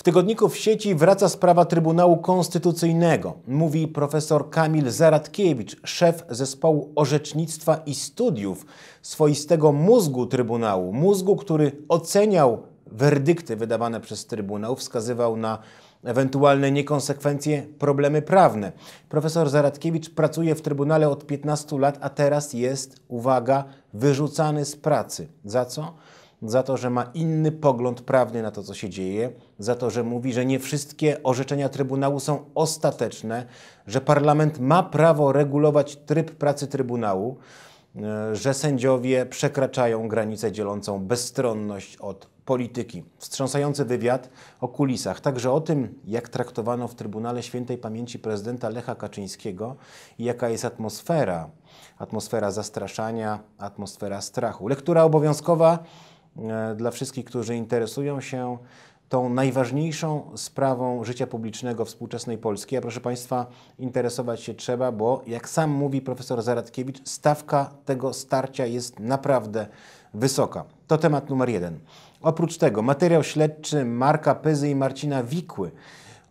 W tygodniku w sieci wraca sprawa Trybunału Konstytucyjnego, mówi profesor Kamil Zaradkiewicz, szef zespołu orzecznictwa i studiów, swoistego mózgu Trybunału, mózgu, który oceniał werdykty wydawane przez Trybunał, wskazywał na ewentualne niekonsekwencje, problemy prawne. Profesor Zaradkiewicz pracuje w Trybunale od 15 lat, a teraz jest, uwaga, wyrzucany z pracy. Za co? za to, że ma inny pogląd prawny na to, co się dzieje, za to, że mówi, że nie wszystkie orzeczenia Trybunału są ostateczne, że parlament ma prawo regulować tryb pracy Trybunału, e, że sędziowie przekraczają granicę dzielącą bezstronność od polityki. Wstrząsający wywiad o kulisach, także o tym, jak traktowano w Trybunale Świętej Pamięci prezydenta Lecha Kaczyńskiego i jaka jest atmosfera. Atmosfera zastraszania, atmosfera strachu. Lektura obowiązkowa E, dla wszystkich, którzy interesują się tą najważniejszą sprawą życia publicznego współczesnej Polski. A proszę Państwa, interesować się trzeba, bo jak sam mówi profesor Zaradkiewicz, stawka tego starcia jest naprawdę wysoka. To temat numer jeden. Oprócz tego materiał śledczy Marka Pyzy i Marcina Wikły.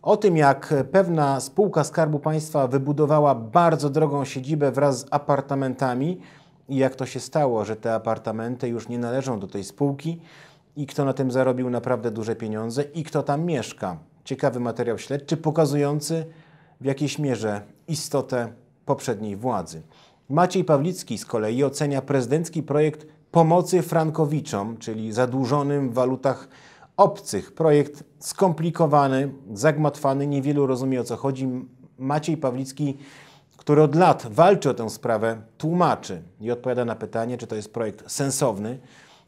O tym, jak pewna spółka Skarbu Państwa wybudowała bardzo drogą siedzibę wraz z apartamentami, i jak to się stało, że te apartamenty już nie należą do tej spółki i kto na tym zarobił naprawdę duże pieniądze i kto tam mieszka. Ciekawy materiał śledczy pokazujący w jakiejś mierze istotę poprzedniej władzy. Maciej Pawlicki z kolei ocenia prezydencki projekt pomocy frankowiczom, czyli zadłużonym w walutach obcych. Projekt skomplikowany, zagmatwany, niewielu rozumie o co chodzi. Maciej Pawlicki który od lat walczy o tę sprawę, tłumaczy i odpowiada na pytanie, czy to jest projekt sensowny,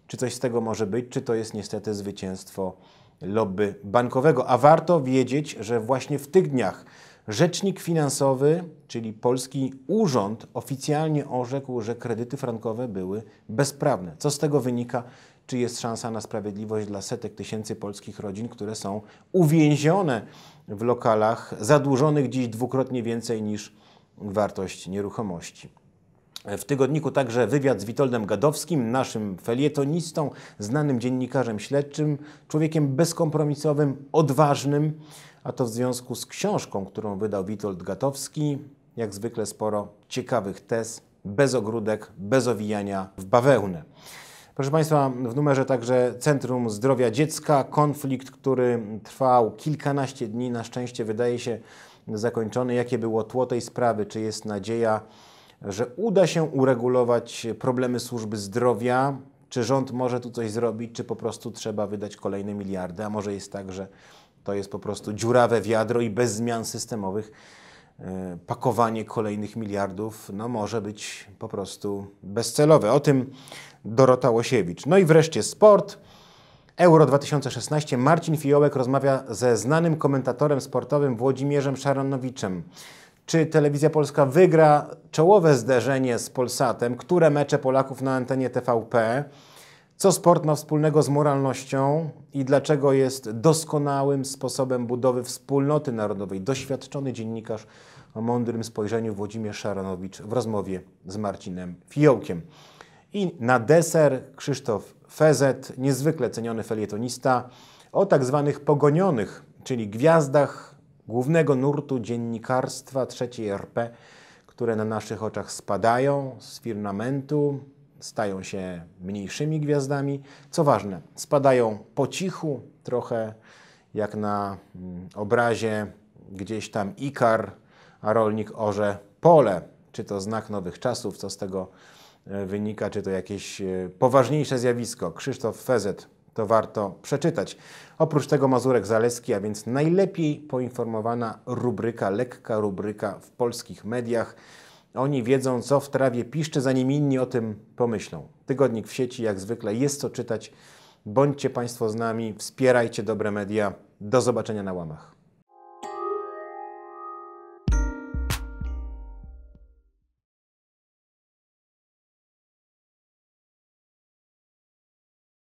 czy coś z tego może być, czy to jest niestety zwycięstwo lobby bankowego. A warto wiedzieć, że właśnie w tych dniach rzecznik finansowy, czyli polski urząd, oficjalnie orzekł, że kredyty frankowe były bezprawne. Co z tego wynika? Czy jest szansa na sprawiedliwość dla setek tysięcy polskich rodzin, które są uwięzione w lokalach zadłużonych dziś dwukrotnie więcej niż wartość nieruchomości. W tygodniku także wywiad z Witoldem Gadowskim, naszym felietonistą, znanym dziennikarzem śledczym, człowiekiem bezkompromisowym, odważnym, a to w związku z książką, którą wydał Witold Gadowski. Jak zwykle sporo ciekawych tez, bez ogródek, bez owijania w bawełnę. Proszę Państwa, w numerze także Centrum Zdrowia Dziecka, konflikt, który trwał kilkanaście dni, na szczęście wydaje się, zakończony. Jakie było tło tej sprawy? Czy jest nadzieja, że uda się uregulować problemy służby zdrowia? Czy rząd może tu coś zrobić, czy po prostu trzeba wydać kolejne miliardy? A może jest tak, że to jest po prostu dziurawe wiadro i bez zmian systemowych e, pakowanie kolejnych miliardów no, może być po prostu bezcelowe. O tym Dorota Łosiewicz. No i wreszcie sport. Euro 2016 Marcin Fiołek rozmawia ze znanym komentatorem sportowym Włodzimierzem Szaranowiczem. Czy Telewizja Polska wygra czołowe zderzenie z Polsatem? Które mecze Polaków na antenie TVP? Co sport ma wspólnego z moralnością i dlaczego jest doskonałym sposobem budowy wspólnoty narodowej? Doświadczony dziennikarz o mądrym spojrzeniu Włodzimierz Szaranowicz w rozmowie z Marcinem Fiołkiem. I na deser Krzysztof Fezet, niezwykle ceniony felietonista, o tak zwanych pogonionych, czyli gwiazdach głównego nurtu dziennikarstwa III RP, które na naszych oczach spadają z firmamentu, stają się mniejszymi gwiazdami. Co ważne, spadają po cichu, trochę jak na mm, obrazie gdzieś tam Ikar, a rolnik orze pole. Czy to znak nowych czasów, co z tego E, wynika, czy to jakieś e, poważniejsze zjawisko. Krzysztof Fezet, to warto przeczytać. Oprócz tego Mazurek Zaleski, a więc najlepiej poinformowana rubryka, lekka rubryka w polskich mediach. Oni wiedzą, co w trawie piszczy, zanim inni o tym pomyślą. Tygodnik w sieci, jak zwykle, jest co czytać. Bądźcie Państwo z nami, wspierajcie dobre media. Do zobaczenia na łamach.